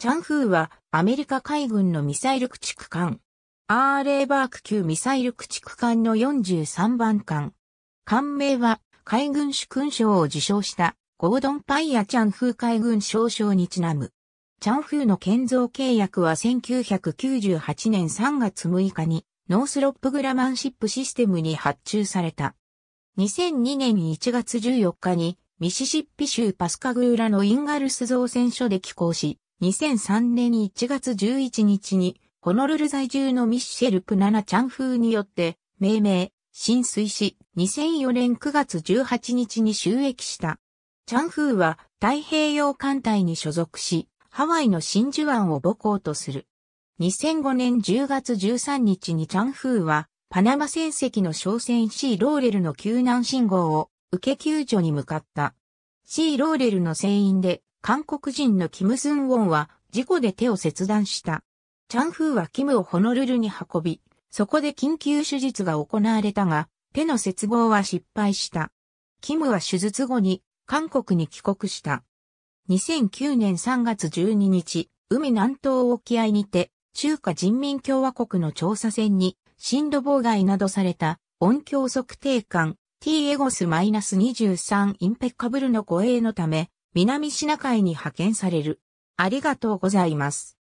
チャンフーはアメリカ海軍のミサイル駆逐艦。アーレーバーク級ミサイル駆逐艦の43番艦。艦名は海軍主勲章を受章したゴードン・パイア・チャンフー海軍少将にちなむ。チャンフーの建造契約は1998年3月6日にノースロップグラマンシップシステムに発注された。2002年1月14日にミシシッピ州パスカグーラのインガルス造船所で寄港し、2003年1月11日に、ホノルル在住のミッシェル・プナナ・チャンフーによって、命名、浸水し、2004年9月18日に収益した。チャンフーは太平洋艦隊に所属し、ハワイの真珠湾を母港とする。2005年10月13日にチャンフーは、パナマ戦績の商船 C ローレルの救難信号を受け救助に向かった。C ローレルの船員で韓国人のキム・スンウォンは事故で手を切断した。チャンフーはキムをホノルルに運び、そこで緊急手術が行われたが、手の切望は失敗した。キムは手術後に韓国に帰国した。2009年3月12日、海南東沖合にて、中華人民共和国の調査船に震度妨害などされた音響測定艦 T エゴス -23 インペッカブルの護衛のため南シナ海に派遣される。ありがとうございます。